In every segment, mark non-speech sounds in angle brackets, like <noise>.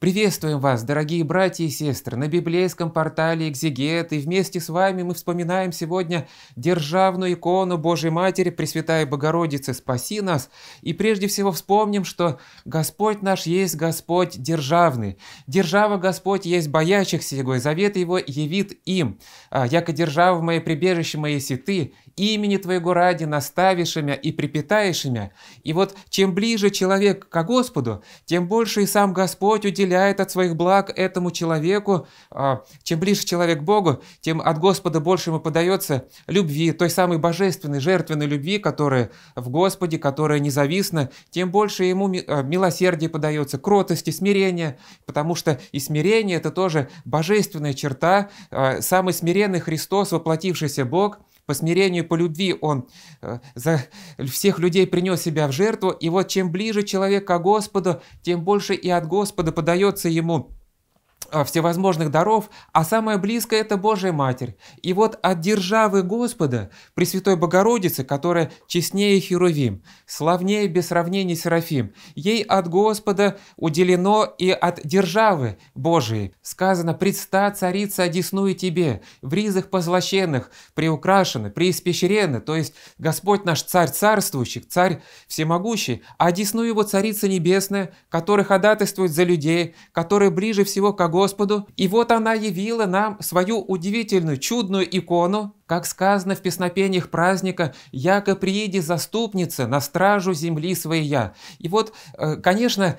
Приветствуем вас, дорогие братья и сестры, на библейском портале «Экзегет», и вместе с вами мы вспоминаем сегодня державную икону Божьей Матери, Пресвятая Богородицы, спаси нас, и прежде всего вспомним, что Господь наш есть Господь державный, держава Господь есть боящихся Его, и завет Его явит им, «А, яко держава мое прибежище моей сеты, имени Твоего ради наставишь имя и припитаешь имя». И вот чем ближе человек к Господу, тем больше и сам Господь уделяет от своих благ этому человеку. А, чем ближе человек к Богу, тем от Господа больше ему подается любви, той самой божественной, жертвенной любви, которая в Господе, которая независна, тем больше ему а, милосердие подается, кротости, смирения, потому что и смирение – это тоже божественная черта. А, самый смиренный Христос, воплотившийся Бог – по смирению, по любви он э, за всех людей принес себя в жертву. И вот чем ближе человек к Господу, тем больше и от Господа подается ему а, всевозможных даров, а самое близкое – это Божья Матерь. И вот от державы Господа, Пресвятой Богородицы, которая честнее Херувим, славнее без сравнения Серафим, ей от Господа уделено и от державы Божией. Сказано «Предста царица одесную тебе, в ризах позлощенных, приукрашены, преиспещрены». То есть Господь наш царь царствующий, царь всемогущий, а одесную его царица небесная, которая ходатайствует за людей, которая ближе всего к Господу. Господу, и вот она явила нам свою удивительную, чудную икону, как сказано в песнопениях праздника, «Яко прииди заступница на стражу земли своя». И вот, э, конечно,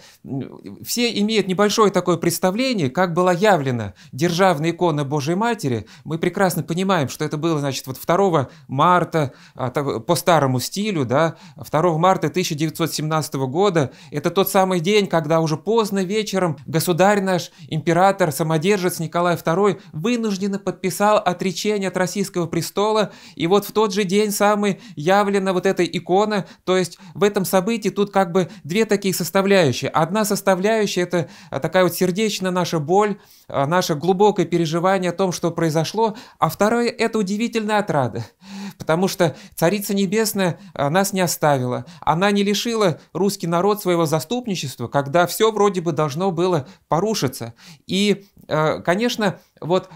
все имеют небольшое такое представление, как была явлена державная икона Божьей Матери. Мы прекрасно понимаем, что это было, значит, вот 2 марта а, по старому стилю, да, 2 марта 1917 года. Это тот самый день, когда уже поздно вечером государь наш, император, самодержец Николай II вынужденно подписал отречение от российского президента престола, и вот в тот же день самый явлена вот эта икона, то есть в этом событии тут как бы две такие составляющие. Одна составляющая – это а, такая вот сердечная наша боль, а, наше глубокое переживание о том, что произошло, а второе – это удивительная отрада, потому что Царица Небесная а, нас не оставила, она не лишила русский народ своего заступничества, когда все вроде бы должно было порушиться. И, конечно, вот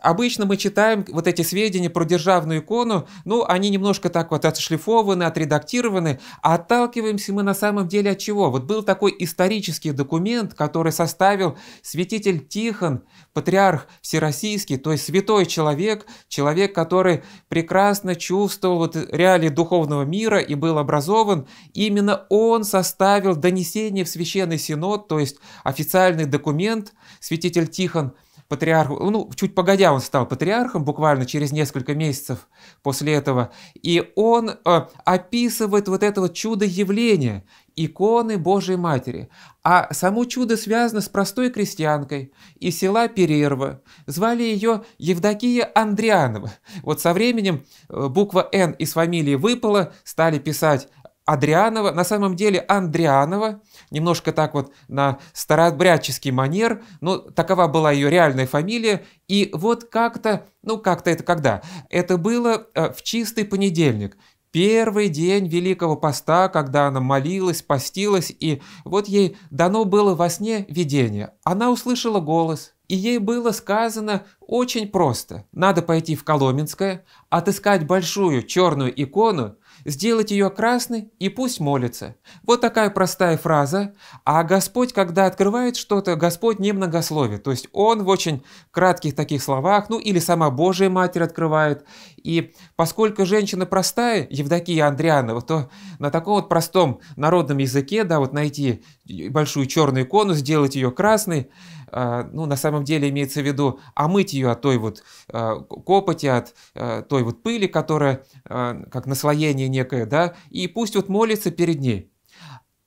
обычно мы читаем вот эти сведения про державную икону, ну, они немножко так вот отшлифованы, отредактированы, а отталкиваемся мы на самом деле от чего? Вот был такой исторический документ, который составил святитель Тихон, патриарх всероссийский, то есть святой человек, человек, который прекрасно чувствовал вот реалии духовного мира и был образован. Именно он составил донесение в Священный Синод, то есть официальный документ, святитель Тихон – патриархом. ну, чуть погодя он стал патриархом, буквально через несколько месяцев после этого, и он э, описывает вот это вот чудо явления иконы Божьей Матери. А само чудо связано с простой крестьянкой из села Перерва. Звали ее Евдокия Андрианова. Вот со временем э, буква «Н» из фамилии выпала, стали писать Адрианова, на самом деле Андрианова, немножко так вот на старообрядческий манер, но такова была ее реальная фамилия, и вот как-то, ну как-то это когда? Это было э, в чистый понедельник, первый день Великого Поста, когда она молилась, постилась, и вот ей дано было во сне видение. Она услышала голос, и ей было сказано очень просто. Надо пойти в Коломенское, отыскать большую черную икону, сделать ее красной и пусть молится. Вот такая простая фраза. А Господь, когда открывает что-то, Господь не многословит. То есть Он в очень кратких таких словах, ну или сама Божья Матерь открывает. И поскольку женщина простая, Евдокия Андрианова, то на таком вот простом народном языке, да, вот найти большую черную икону, сделать ее красной, э, ну, на самом деле имеется в виду омыть ее от той вот э, копоти, от э, той вот пыли, которая как наслоение сознание некое, да, и пусть вот молится перед ней.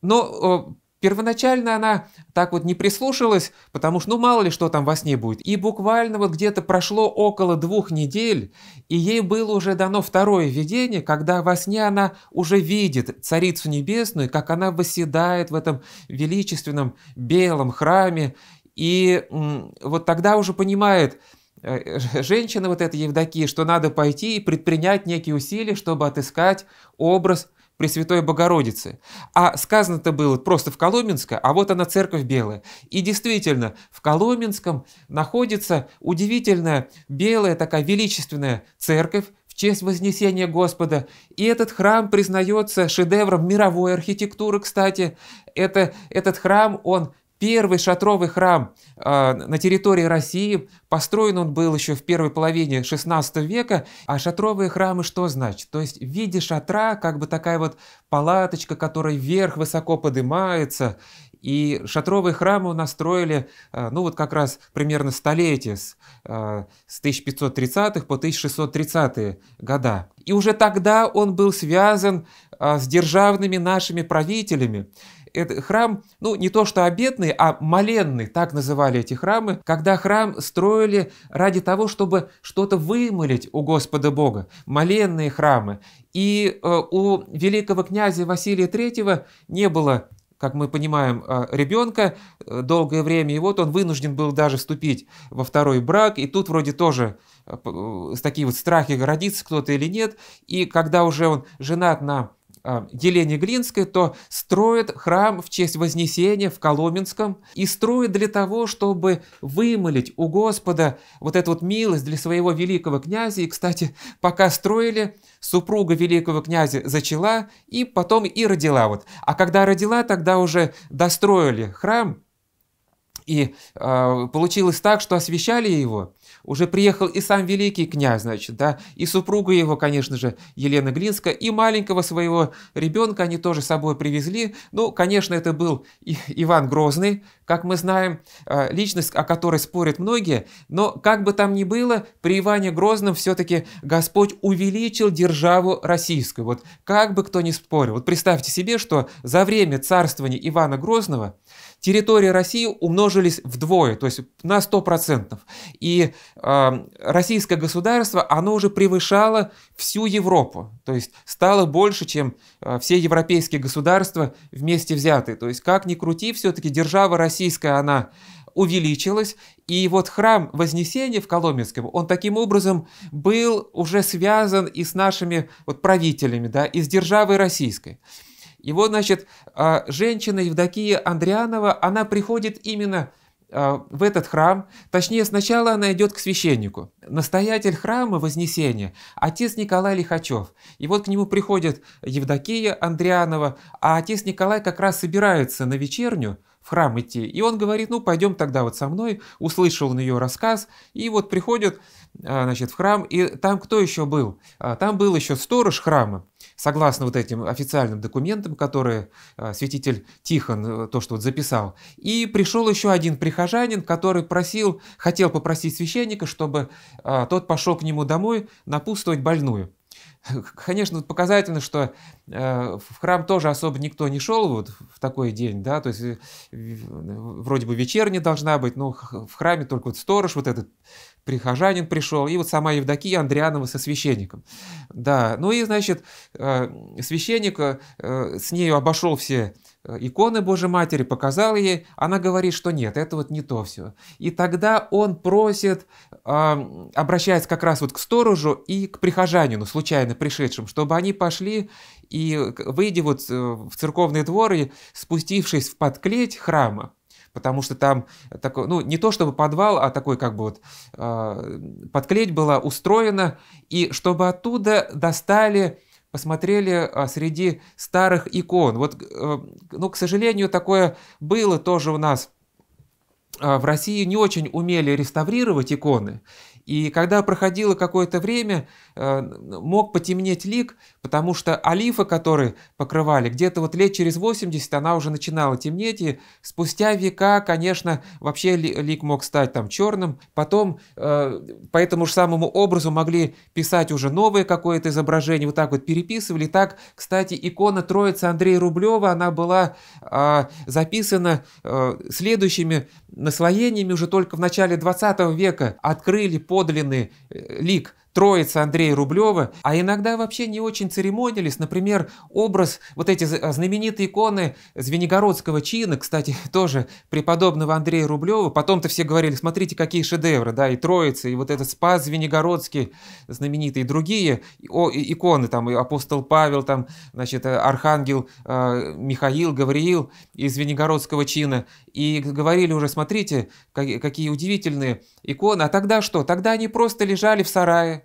Но э, Первоначально она так вот не прислушалась, потому что ну мало ли что там во сне будет. И буквально вот где-то прошло около двух недель, и ей было уже дано второе видение, когда во сне она уже видит Царицу Небесную, как она восседает в этом величественном белом храме. И вот тогда уже понимает, Э, женщины вот этой Евдокии, что надо пойти и предпринять некие усилия, чтобы отыскать образ Пресвятой Богородицы. А сказано-то было просто в Коломенское, а вот она церковь белая. И действительно, в Коломенском находится удивительная белая такая величественная церковь, в честь Вознесения Господа. И этот храм признается шедевром мировой архитектуры, кстати. Это, этот храм, он Первый шатровый храм э, на территории России, построен он был еще в первой половине XVI века, а шатровые храмы что значит? То есть в виде шатра как бы такая вот палаточка, которая вверх высоко поднимается, и шатровые храмы настроили, а, ну вот как раз примерно столетие с, а, с 1530-х по 1630-е года. И уже тогда он был связан с державными нашими правителями это храм, ну, не то что обедный, а моленный, так называли эти храмы, когда храм строили ради того, чтобы что-то вымолить у Господа Бога, моленные храмы. И э, у великого князя Василия III не было как мы понимаем, э, ребенка э, долгое время, и вот он вынужден был даже вступить во второй брак, и тут вроде тоже э, с такие вот страхи, родится кто-то или нет, и когда уже он женат на а, Елене Глинской, то строит храм в честь Вознесения в Коломенском и строит для того, чтобы вымолить у Господа вот эту вот милость для своего великого князя. И, кстати, пока строили, супруга великого князя зачала и потом и родила. Вот. А когда родила, тогда уже достроили храм, и э, получилось так, что освещали его – уже приехал и сам великий князь, значит, да, и супруга его, конечно же, Елена Глинская, и маленького своего ребенка они тоже с собой привезли. Ну, конечно, это был Иван Грозный, как мы знаем, э, личность, о которой спорят многие, но как бы там ни было, при Иване Грозном все-таки Господь увеличил державу российскую. Вот как бы кто ни спорил. Вот представьте себе, что за время царствования Ивана Грозного территории России умножились вдвое, то есть на 100%. И э, российское государство, оно уже превышало всю Европу, то есть стало больше, чем э, все европейские государства вместе взятые. То есть как ни крути, все-таки держава России российская, она увеличилась. И вот храм Вознесения в Коломенском, он таким образом был уже связан и с нашими вот правителями, да, и с державой российской. И вот, значит, а, женщина Евдокия Андрианова, она приходит именно а, в этот храм, точнее, сначала она идет к священнику, настоятель храма Вознесения, отец Николай Лихачев. И вот к нему приходит Евдокия Андрианова, а отец Николай как раз собирается на вечерню, в храм идти. И он говорит, ну пойдем тогда вот со мной. Услышал он ее рассказ, и вот приходят, а, значит, в храм, и там кто еще был? А, там был еще сторож храма, согласно вот этим официальным документам, которые а, святитель Тихон, э, то, что вот записал. И пришел еще один прихожанин, который просил, хотел попросить священника, чтобы тот пошел к нему домой напутствовать больную. Конечно, показательно, что э, в храм тоже особо никто не шел вот в такой день, да, то есть э, вроде бы вечерняя должна быть, но в храме только вот сторож, вот этот прихожанин пришел, и вот сама Евдокия Андрианова со священником. Да, ну и, значит, э, священник с нею обошел все иконы Божьей Матери, показал ей, она говорит, что нет, это вот не то все. И тогда он просит обращается как раз вот к сторожу и к прихожанину, случайно пришедшим, чтобы они пошли и, выйдя вот э, в церковные дворы, спустившись в подклеть храма, потому что там такой, ну не то чтобы подвал, а такой как бы вот э, подклеть была устроена, и чтобы оттуда достали, посмотрели а, среди старых икон. Вот, э, ну, к сожалению, такое было тоже у нас – а, в России не очень умели реставрировать иконы, и когда проходило какое-то время, э, мог потемнеть лик, потому что олифа, которые покрывали, где-то вот лет через 80 она уже начинала темнеть, и спустя века, конечно, вообще лик мог стать там черным. Потом э, по этому же самому образу могли писать уже новое какое-то изображение, вот так вот переписывали. Так, кстати, икона Троицы Андрея Рублева, она была э, записана следующими наслоениями уже только в начале 20 века. Открыли по подлинный э, лик троица Андрея Рублева, а иногда вообще не очень церемонились. Например, образ, вот эти знаменитые иконы Звенигородского чина, кстати, <laughs> тоже преподобного Андрея Рублева. Потом-то все говорили, смотрите, какие шедевры, да, и троица, и вот этот Спас Звенигородский знаменитые и другие о, и иконы, там, и апостол Павел, там, значит, э, архангел э, Михаил, Гавриил из Звенигородского чина. И говорили уже, смотрите, как, какие удивительные иконы. А тогда что? Тогда они просто лежали в сарае,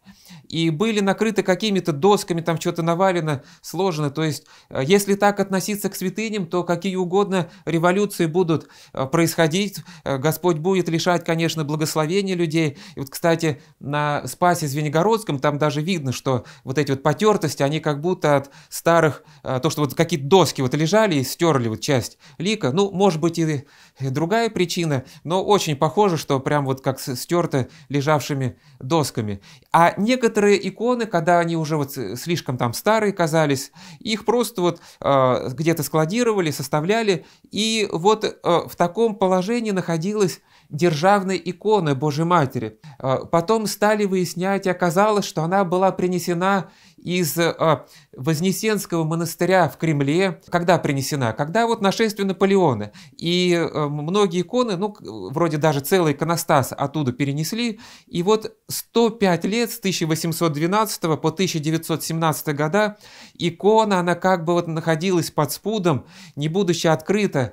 и были накрыты какими-то досками, там что-то навалено, сложено. То есть, э, если так относиться к святыням, то какие угодно революции будут э, происходить. Э, Господь будет лишать, конечно, благословения людей. И вот, кстати, на Спасе Звенигородском там даже видно, что вот эти вот потертости, они как будто от старых, то, что вот какие-то доски вот лежали и стерли вот часть лика. Ну, может быть, и другая причина, но очень похоже, что прям вот как стерто лежавшими досками. А некоторые иконы, когда они уже вот э, слишком там старые казались, их просто вот э, где-то складировали, составляли, и вот э, в таком положении находилась державной иконы Божьей Матери. А, потом стали выяснять, и оказалось, что она была принесена из а, Вознесенского монастыря в Кремле. Когда принесена? Когда вот нашествие Наполеона. И а, многие иконы, ну, вроде даже целый иконостас оттуда перенесли. И вот 105 лет с 1812 по 1917 года икона, она как бы вот находилась под спудом, не будучи открыта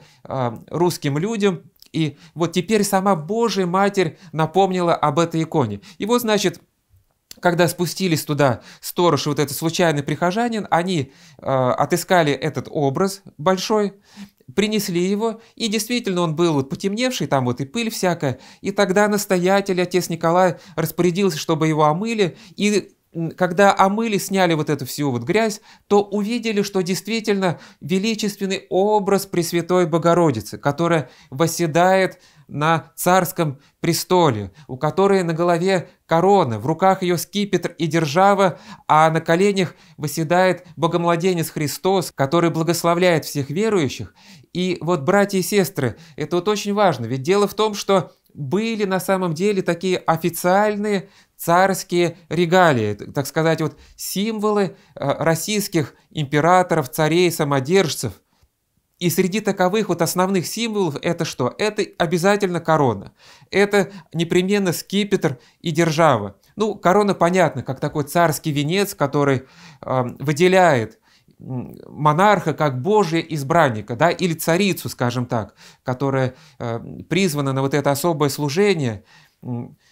русским людям. И вот теперь сама Божья Матерь напомнила об этой иконе. И вот, значит, когда спустились туда сторож и вот этот случайный прихожанин, они э, отыскали этот образ большой, принесли его, и действительно он был потемневший, там вот и пыль всякая, и тогда настоятель, отец Николай, распорядился, чтобы его омыли, и когда омыли, сняли вот эту всю вот грязь, то увидели, что действительно величественный образ Пресвятой Богородицы, которая восседает на царском престоле, у которой на голове корона, в руках ее скипетр и держава, а на коленях восседает Богомладенец Христос, который благословляет всех верующих. И вот, братья и сестры, это вот очень важно, ведь дело в том, что были на самом деле такие официальные царские регалии, так сказать, вот символы э, российских императоров, царей, самодержцев. И среди таковых вот основных символов это что? Это обязательно корона. Это непременно скипетр и держава. Ну, корона, понятно, как такой царский венец, который э, выделяет монарха как Божья избранника, да, или царицу, скажем так, которая э, призвана на вот это особое служение,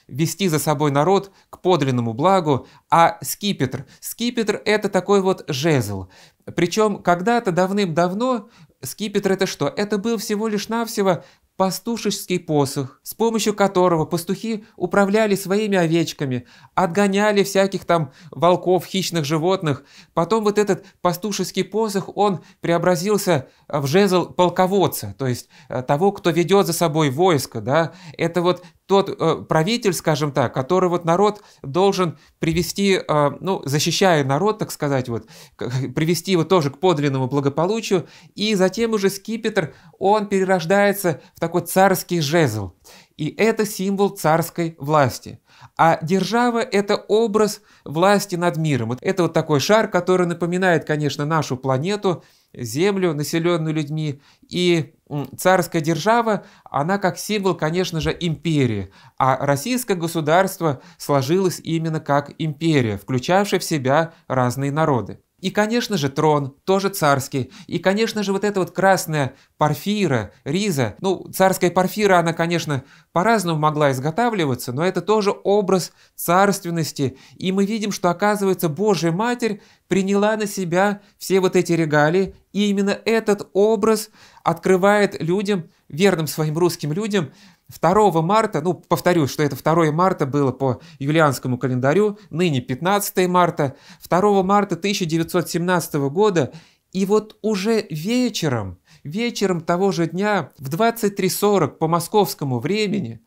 вести за собой народ к подлинному благу, а скипетр. Скипетр – это такой вот жезл. Причем когда-то давным-давно скипетр – это что? Это был всего лишь навсего пастушеский посох, с помощью которого пастухи управляли своими овечками, отгоняли всяких там волков, хищных животных. Потом вот этот пастушеский посох, он преобразился в жезл полководца, то есть э, того, кто ведет за собой войско. Да? Это вот тот э, правитель, скажем так, который вот народ должен привести, э, ну, защищая народ, так сказать, вот, <laughs> привести его тоже к подлинному благополучию, и затем уже скипетр, он перерождается в такой царский жезл. И это символ царской власти. А держава – это образ власти над миром. Вот это вот такой шар, который напоминает, конечно, нашу планету, Землю, населенную людьми, и царская держава, она как символ, конечно же, империи, а российское государство сложилось именно как империя, включавшая в себя разные народы. И, конечно же, трон, тоже царский. И, конечно же, вот эта вот красная парфира, риза. Ну, царская парфира, она, конечно, по-разному могла изготавливаться, но это тоже образ царственности. И мы видим, что, оказывается, Божья Матерь приняла на себя все вот эти регалии. И именно этот образ открывает людям, верным своим русским людям, 2 марта, ну, повторюсь, что это 2 марта было по юлианскому календарю, ныне 15 марта, 2 марта 1917 года, и вот уже вечером, вечером того же дня в 23.40 по московскому времени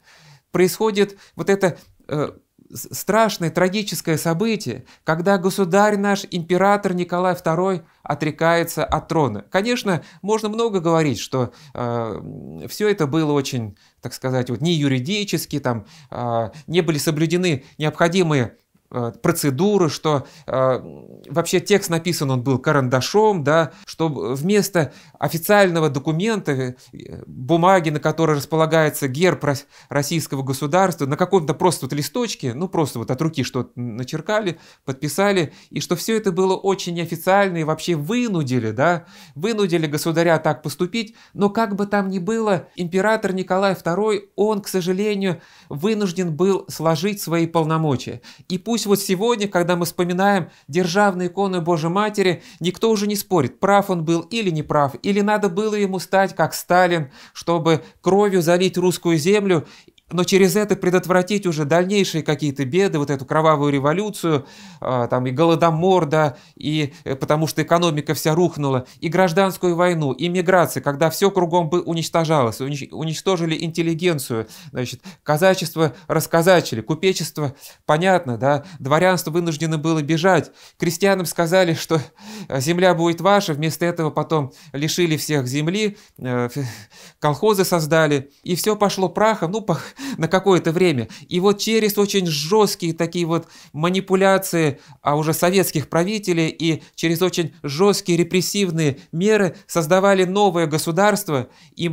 происходит вот это э, страшное трагическое событие, когда государь наш, император Николай II, отрекается от трона. Конечно, можно много говорить, что э, все это было очень так сказать, вот, не юридически, там, а, не были соблюдены необходимые Э, процедуры, что э, вообще текст написан он был карандашом, да, что вместо официального документа, э, бумаги, на которой располагается герб российского государства, на каком-то просто вот листочке, ну просто вот от руки что-то начеркали, подписали, и что все это было очень неофициально и вообще вынудили, да, вынудили государя так поступить, но как бы там ни было, император Николай II, он, к сожалению, вынужден был сложить свои полномочия. И пусть Пусть вот сегодня, когда мы вспоминаем державные иконы Божьей Матери, никто уже не спорит, прав он был или не прав, или надо было ему стать, как Сталин, чтобы кровью залить русскую землю но через это предотвратить уже дальнейшие какие-то беды, вот эту кровавую революцию, а, там и голодомор, да, и э, потому что экономика вся рухнула, и гражданскую войну, и миграции, когда все кругом бы уничтожалось, уничтожили интеллигенцию, значит, казачество расказачили, купечество, понятно, да, дворянство вынуждено было бежать, крестьянам сказали, что э, земля будет ваша, вместо этого потом лишили всех земли, э, колхозы создали, и все пошло прахом, ну, на какое-то время. И вот через очень жесткие такие вот манипуляции а уже советских правителей и через очень жесткие репрессивные меры создавали новое государство. И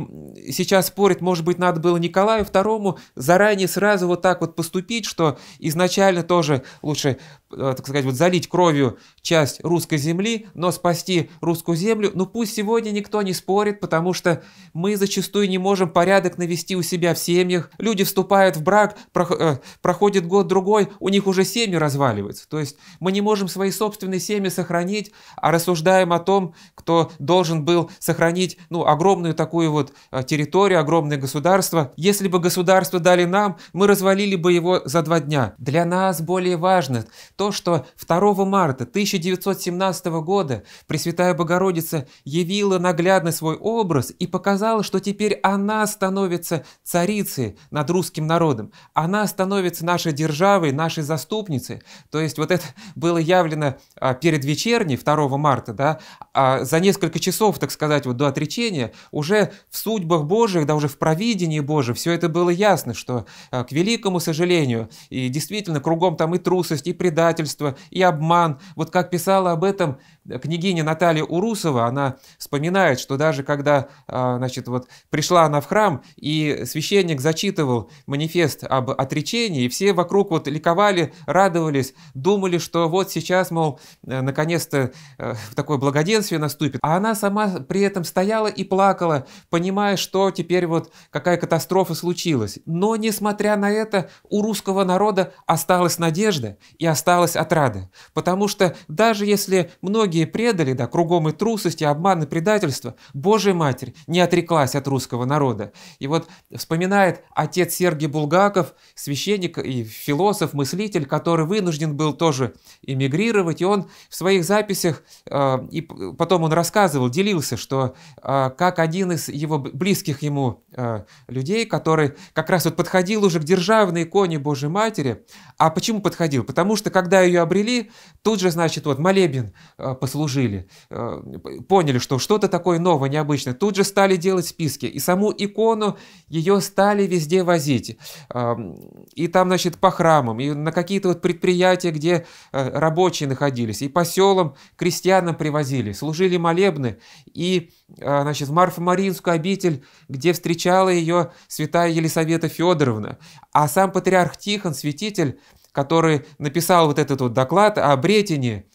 сейчас спорить, может быть, надо было Николаю II заранее сразу вот так вот поступить, что изначально тоже лучше Э, так сказать, вот залить кровью часть русской земли, но спасти русскую землю, ну пусть сегодня никто не спорит, потому что мы зачастую не можем порядок навести у себя в семьях, люди вступают в брак, э, проходит год-другой, у них уже семьи разваливаются, то есть мы не можем свои собственные семьи сохранить, а рассуждаем о том, кто должен был сохранить, ну, огромную такую вот э, территорию, огромное государство. Если бы государство дали нам, мы развалили бы его за два дня. Для нас более важно то, что 2 марта 1917 года Пресвятая Богородица явила наглядно свой образ и показала, что теперь она становится царицей над русским народом, она становится нашей державой, нашей заступницей. То есть вот это было явлено а, перед вечерней 2 марта, да, а за несколько часов, так сказать, вот до отречения, уже в судьбах Божьих, да уже в провидении Божьем, все это было ясно, что а, к великому сожалению, и действительно кругом там и трусость, и предательство, предательство и обман. Вот как писала об этом княгиня Наталья Урусова, она вспоминает, что даже когда а, значит, вот, пришла она в храм, и священник зачитывал манифест об отречении, и все вокруг вот ликовали, радовались, думали, что вот сейчас, мол, э, наконец-то э, такое благоденствие наступит. А она сама при этом стояла и плакала, понимая, что теперь вот какая катастрофа случилась. Но, несмотря на это, у русского народа осталась надежда и осталась отрада. Потому что даже если многие многие предали, да, кругом и трусость, и обман, и предательство. Божья Матерь не отреклась от русского народа. И вот вспоминает отец Сергий Булгаков, священник и философ, мыслитель, который вынужден был тоже эмигрировать, и он в своих записях, э, и потом он рассказывал, делился, что э, как один из его близких ему э, людей, который как раз вот подходил уже к державной иконе Божьей Матери, а почему подходил? Потому что когда ее обрели, тут же, значит, вот молебен э, послужили, э, поняли, что что-то такое новое, необычное, тут же стали делать списки, и саму икону ее стали везде возить, эм, и там, значит, по храмам, и на какие-то вот предприятия, где э, рабочие находились, и по селам крестьянам привозили, служили молебны, и, э, значит, в марфо обитель, где встречала ее святая Елисавета Федоровна, а сам патриарх Тихон, святитель, который написал вот этот вот доклад о Бретине,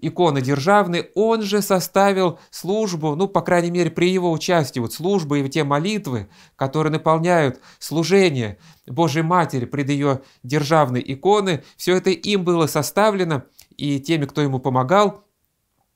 иконы державные, он же составил службу, ну, по крайней мере, при его участии, вот службы и те молитвы, которые наполняют служение Божьей Матери пред ее державной иконы, все это им было составлено, и теми, кто ему помогал,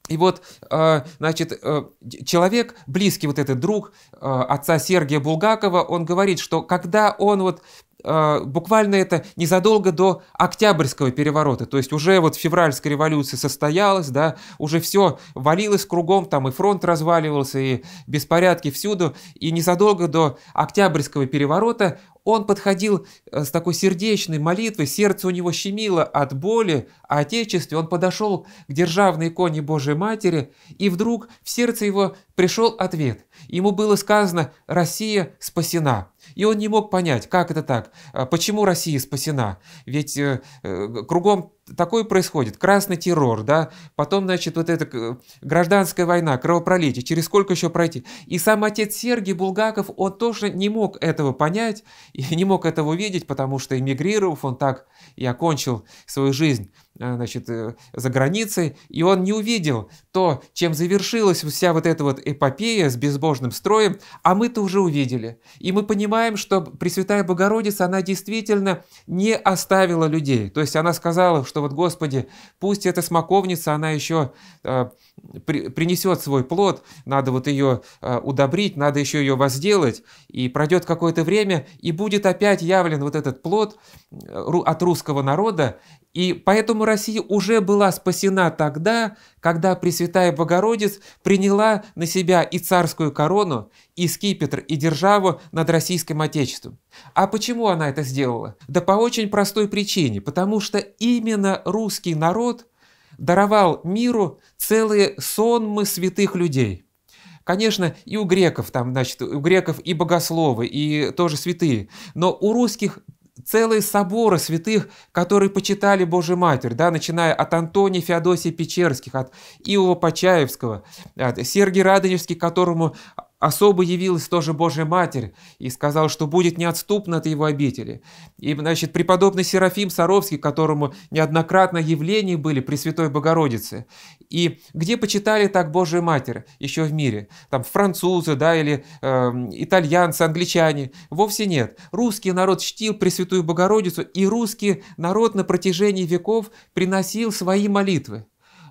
и вот, э, значит, э, человек, близкий вот этот друг э, отца Сергия Булгакова, он говорит, что когда он вот а, буквально это незадолго до Октябрьского переворота, то есть уже вот февральская революция состоялась, да, уже все валилось кругом, там и фронт разваливался, и беспорядки всюду, и незадолго до Октябрьского переворота он подходил э, с такой сердечной молитвой, сердце у него щемило от боли, о Отечестве, он подошел к державной иконе Божией Матери, и вдруг в сердце его пришел ответ. Ему было сказано «Россия спасена». И он не мог понять, как это так, а почему Россия спасена. Ведь э, э, кругом такое происходит, красный террор, да, потом, значит, вот эта э, гражданская война, кровопролитие, через сколько еще пройти. И сам отец Сергий Булгаков, он тоже не мог этого понять и не мог этого увидеть, потому что эмигрировав, он так и окончил свою жизнь. А, значит, э, за границей, и он не увидел то, чем завершилась вся вот эта вот эпопея с безбожным строем, а мы-то уже увидели. И мы понимаем, что Пресвятая Богородица, она действительно не оставила людей. То есть она сказала, что вот, Господи, пусть эта смоковница, она еще а, при, принесет свой плод, надо вот ее э, удобрить, надо еще ее возделать, и пройдет какое-то время, и будет опять явлен вот этот плод э, от русского народа, и поэтому Россия уже была спасена тогда, когда Пресвятая Богородица приняла на себя и царскую корону, и скипетр, и державу над Российским Отечеством. А почему она это сделала? Да по очень простой причине, потому что именно русский народ – даровал миру целые сонмы святых людей. Конечно, и у греков там, значит, у греков и богословы, и тоже святые, но у русских целые соборы святых, которые почитали Божью Матерь, да, начиная от Антония Феодосия Печерских, от Иова Почаевского, от Сергия Радонежского, которому Особо явилась тоже Божья Матерь и сказал, что будет неотступна от его обители. И, значит, преподобный Серафим Саровский, которому неоднократно явления были при Святой Богородице. И где почитали так Божью Матерь еще в мире? Там французы, да, или э, итальянцы, англичане? Вовсе нет. Русский народ чтил Пресвятую Богородицу, и русский народ на протяжении веков приносил свои молитвы.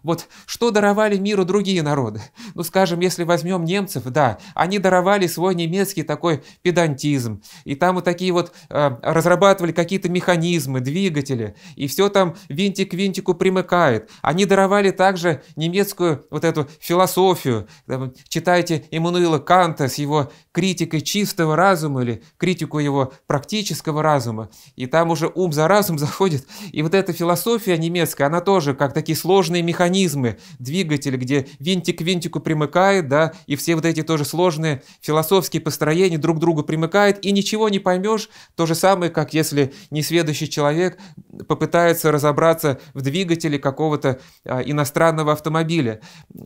Вот что даровали миру другие народы? Ну, скажем, если возьмем немцев, да, они даровали свой немецкий такой педантизм. И там вот такие вот э, разрабатывали какие-то механизмы, двигатели. И все там винтик к винтику примыкает. Они даровали также немецкую вот эту философию. Там, читайте Эммануила Канта с его критикой чистого разума или критику его практического разума. И там уже ум за разум <laughs> заходит. И вот эта философия немецкая, она тоже как такие сложные механизмы механизмы, двигатели, где винтик к винтику примыкает, да, и все вот эти тоже сложные философские построения друг к другу примыкают, и ничего не поймешь. То же самое, как если несведущий человек попытается разобраться в двигателе какого-то а, иностранного автомобиля.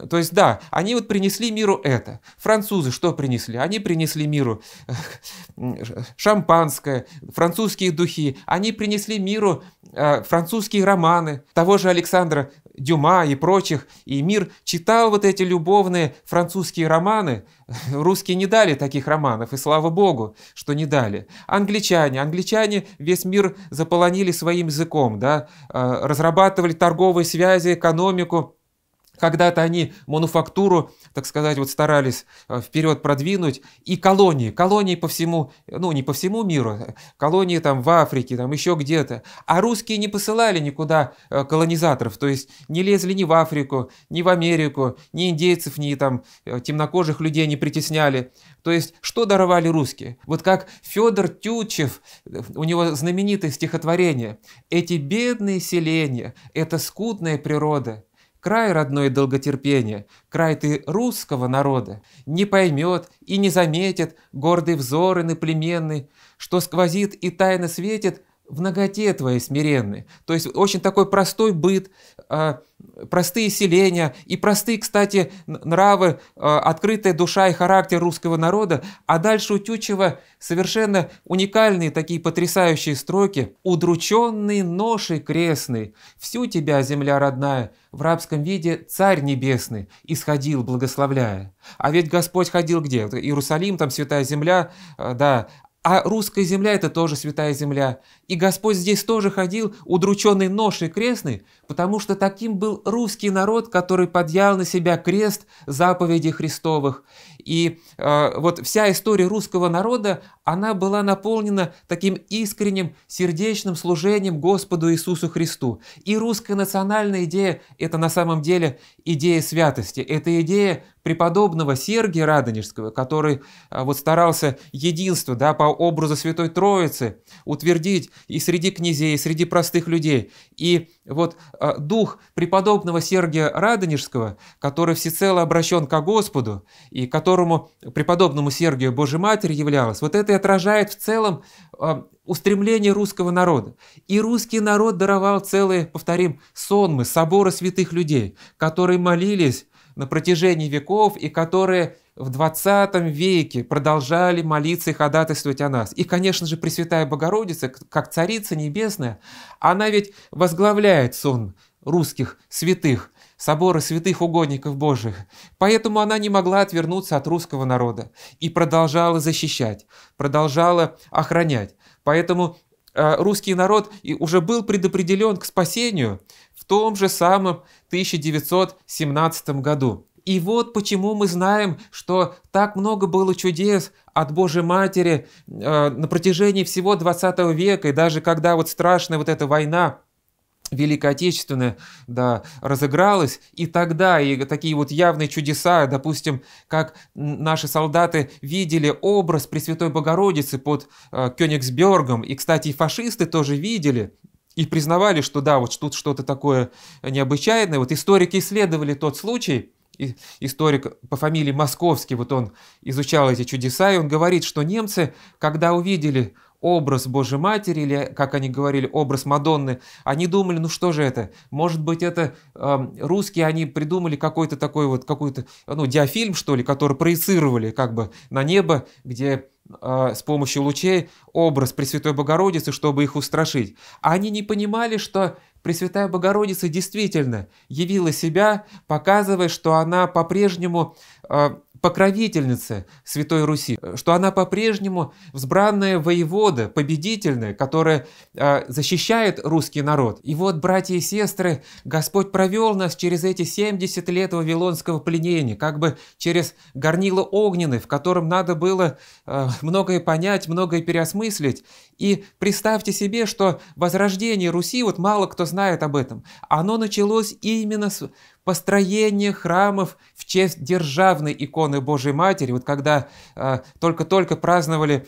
То есть, да, они вот принесли миру это. Французы что принесли? Они принесли миру э, шампанское, французские духи. Они принесли миру Э, французские романы того же Александра Дюма и прочих, и мир читал вот эти любовные французские романы. <laughs> Русские не дали таких романов, и слава богу, что не дали. Англичане, англичане весь мир заполонили своим языком, да, э, разрабатывали торговые связи, экономику, когда-то они мануфактуру, так сказать, вот старались э, вперед продвинуть, и колонии, колонии по всему, ну не по всему миру, колонии там в Африке, там еще где-то. А русские не посылали никуда э, колонизаторов, то есть не лезли ни в Африку, ни в Америку, ни индейцев, ни там э, темнокожих людей не притесняли. То есть что даровали русские? Вот как Федор Тютчев, у него знаменитое стихотворение «Эти бедные селения, это скудная природа, Край родной долготерпения, край ты русского народа, не поймет и не заметит гордый взор иноплеменный, что сквозит и тайно светит в ноготе твоей смиренны. То есть очень такой простой быт, а, простые селения и простые, кстати, нравы, а, открытая душа и характер русского народа. А дальше у Тютчева совершенно уникальные такие потрясающие строки. «Удрученный ношей крестный, всю тебя, земля родная, в рабском виде царь небесный исходил, благословляя». А ведь Господь ходил где? Иерусалим, там святая земля, а, да. А русская земля – это тоже святая земля. И Господь здесь тоже ходил, удрученный ношей крестной, потому что таким был русский народ, который подъял на себя крест заповедей Христовых. И э, вот вся история русского народа, она была наполнена таким искренним, сердечным служением Господу Иисусу Христу. И русская национальная идея – это на самом деле идея святости, это идея преподобного Сергия Радонежского, который э, вот старался единство да, по образу Святой Троицы утвердить и среди князей, и среди простых людей. И вот э, дух преподобного Сергия Радонежского, который всецело обращен ко Господу и который которому преподобному Сергию Божья Матерь являлась, вот это и отражает в целом а, устремление русского народа. И русский народ даровал целые, повторим, сонмы, соборы святых людей, которые молились на протяжении веков и которые в 20 веке продолжали молиться и ходатайствовать о нас. И, конечно же, Пресвятая Богородица, как Царица Небесная, она ведь возглавляет сон русских святых – соборы святых угодников Божьих, поэтому она не могла отвернуться от русского народа и продолжала защищать, продолжала охранять. Поэтому э, русский народ уже был предопределен к спасению в том же самом 1917 году. И вот почему мы знаем, что так много было чудес от Божьей Матери э, на протяжении всего 20 века, и даже когда вот страшная вот эта война Великая Отечественная да, разыгралась, и тогда и такие вот явные чудеса, допустим, как наши солдаты видели образ Пресвятой Богородицы под э, Кёнигсбергом, и, кстати, и фашисты тоже видели, и признавали, что да, вот тут что-то такое необычайное. Вот историки исследовали тот случай, и, историк по фамилии Московский, вот он изучал эти чудеса, и он говорит, что немцы, когда увидели образ Божьей Матери, или, как они говорили, образ Мадонны, они думали, ну что же это, может быть, это э, русские, они придумали какой-то такой вот, какой-то, ну, диафильм, что ли, который проецировали как бы на небо, где э, с помощью лучей образ Пресвятой Богородицы, чтобы их устрашить. они не понимали, что Пресвятая Богородица действительно явила себя, показывая, что она по-прежнему э, покровительницы Святой Руси, что она по-прежнему взбранная воевода, победительная, которая а, защищает русский народ. И вот, братья и сестры, Господь провел нас через эти 70 лет вавилонского пленения, как бы через горнило огненное, в котором надо было а, многое понять, многое переосмыслить. И представьте себе, что возрождение Руси, вот мало кто знает об этом, оно началось именно с построение храмов в честь державной иконы Божьей Матери. Вот когда а, только-только праздновали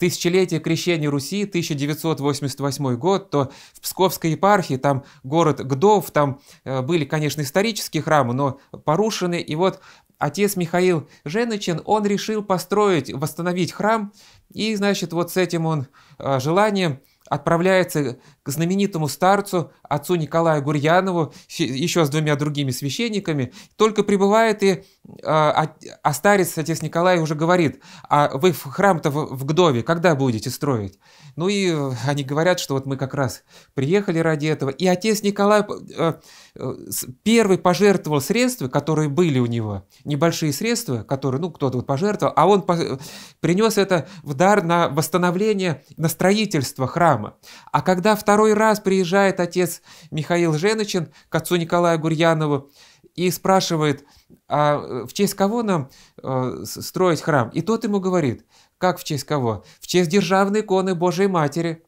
тысячелетие крещения Руси, 1988 год, то в Псковской епархии, там город Гдов, там э, были, конечно, исторические храмы, но порушены. И вот отец Михаил Женычин, он решил построить, восстановить храм, и, значит, вот с этим он а, желанием отправляется к знаменитому старцу, отцу Николаю Гурьянову, еще с двумя другими священниками, только прибывает и а, а старец, отец Николай, уже говорит, а вы в храм-то в, в Гдове когда будете строить? Ну и э, они говорят, что вот мы как раз приехали ради этого. И отец Николай э, Э, первый пожертвовал средства, которые были у него, небольшие средства, которые, ну, кто-то вот пожертвовал, а он по э, принес это в дар на восстановление, на строительство храма. А когда второй раз приезжает отец Михаил Женочин к отцу Николаю Гурьянову и спрашивает, а э, в честь кого нам э, строить храм? И тот ему говорит, как в честь кого? В честь державной иконы Божией Матери.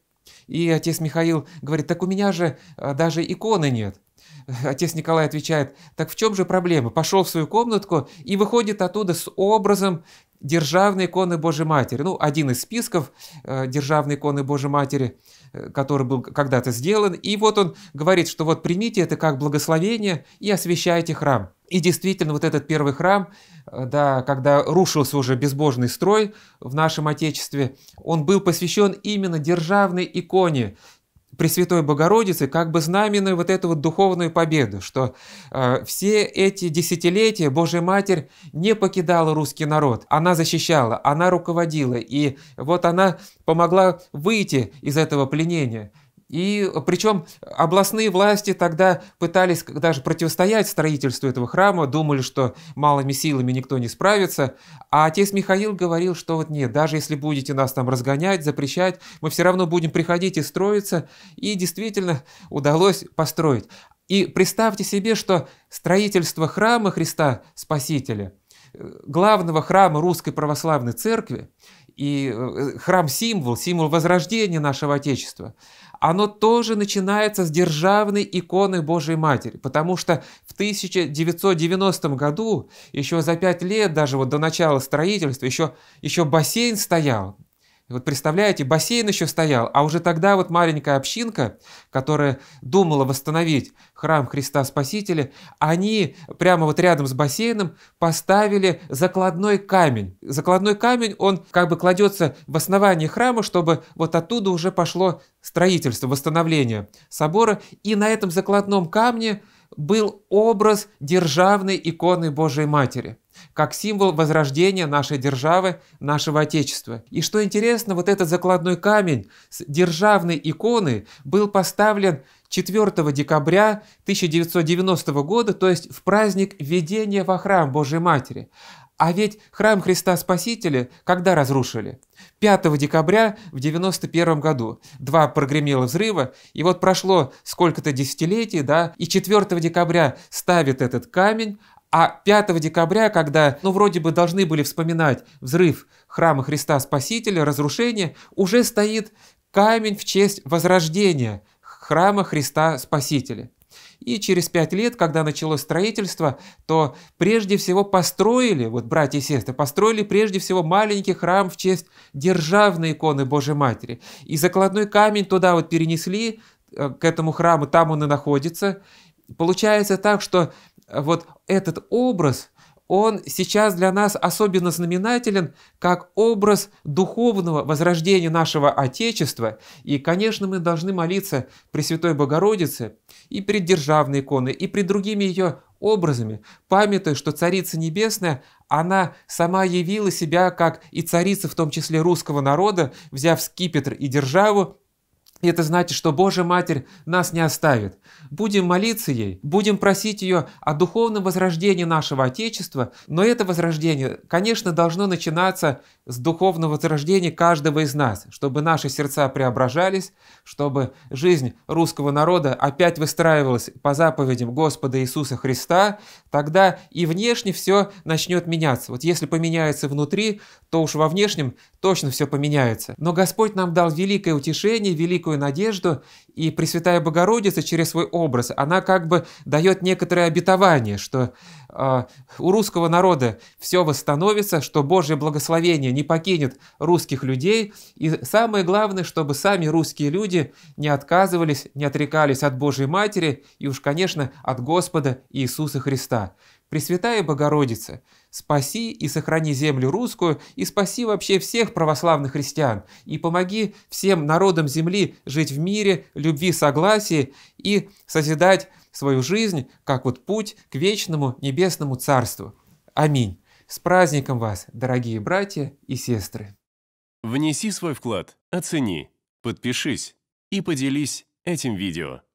И отец Михаил говорит, так у меня же даже иконы нет. <laughs> Отец Николай отвечает, так в чем же проблема? Пошел в свою комнатку и выходит оттуда с образом державной иконы Божьей Матери. Ну, один из списков э, державной иконы Божьей Матери, э, который был когда-то сделан. И вот он говорит, что вот примите это как благословение и освящайте храм. И действительно, вот этот первый храм, э, да, когда рушился уже безбожный строй в нашем Отечестве, он был посвящен именно державной иконе Пресвятой Богородицы как бы знаменную вот эту вот духовную победу, что э, все эти десятилетия Божья Матерь не покидала русский народ, она защищала, она руководила, и вот она помогла выйти из этого пленения. И причем областные власти тогда пытались даже противостоять строительству этого храма, думали, что малыми силами никто не справится. А отец Михаил говорил, что вот нет, даже если будете нас там разгонять, запрещать, мы все равно будем приходить и строиться. И действительно удалось построить. И представьте себе, что строительство храма Христа Спасителя, э, главного храма Русской Православной Церкви, и э, э, храм-символ, символ возрождения нашего Отечества – оно тоже начинается с державной иконы Божьей Матери, потому что в 1990 году, еще за пять лет даже вот до начала строительства, еще, еще бассейн стоял, вот представляете, бассейн еще стоял, а уже тогда вот маленькая общинка, которая думала восстановить храм Христа Спасителя, они прямо вот рядом с бассейном поставили закладной камень. Закладной камень, он как бы кладется в основании храма, чтобы вот оттуда уже пошло строительство, восстановление собора. И на этом закладном камне был образ державной иконы Божией Матери как символ возрождения нашей державы, нашего Отечества. И что интересно, вот этот закладной камень с державной иконы был поставлен 4 декабря 1990 года, то есть в праздник введения во храм Божьей Матери. А ведь храм Христа Спасителя когда разрушили? 5 декабря в 91 году. Два прогремело взрыва, и вот прошло сколько-то десятилетий, да, и 4 декабря ставят этот камень, а 5 декабря, когда, ну, вроде бы должны были вспоминать взрыв храма Христа Спасителя, разрушение, уже стоит камень в честь возрождения храма Христа Спасителя. И через пять лет, когда началось строительство, то прежде всего построили, вот братья и сестры, построили прежде всего маленький храм в честь державной иконы Божьей Матери. И закладной камень туда вот перенесли, э, к этому храму, там он и находится. Получается так, что вот этот образ, он сейчас для нас особенно знаменателен как образ духовного возрождения нашего Отечества. И, конечно, мы должны молиться при Святой Богородице и при державной иконой, и перед другими ее образами, памятуя, что Царица Небесная, она сама явила себя как и царица, в том числе русского народа, взяв скипетр и державу, и это значит, что Божья Матерь нас не оставит. Будем молиться ей, будем просить ее о духовном возрождении нашего Отечества, но это возрождение, конечно, должно начинаться с духовного возрождения каждого из нас, чтобы наши сердца преображались, чтобы жизнь русского народа опять выстраивалась по заповедям Господа Иисуса Христа, тогда и внешне все начнет меняться. Вот если поменяется внутри, то уж во внешнем точно все поменяется. Но Господь нам дал великое утешение, великую Великую Надежду, и Пресвятая Богородица через свой образ, она как бы дает некоторое обетование, что э, у русского народа все восстановится, что Божье благословение не покинет русских людей, и самое главное, чтобы сами русские люди не отказывались, не отрекались от Божьей Матери и уж, конечно, от Господа Иисуса Христа Пресвятая Богородица, спаси и сохрани землю русскую, и спаси вообще всех православных христиан, и помоги всем народам земли жить в мире, любви, согласии и созидать свою жизнь, как вот путь к вечному небесному царству. Аминь. С праздником вас, дорогие братья и сестры. Внеси свой вклад, оцени, подпишись и поделись этим видео.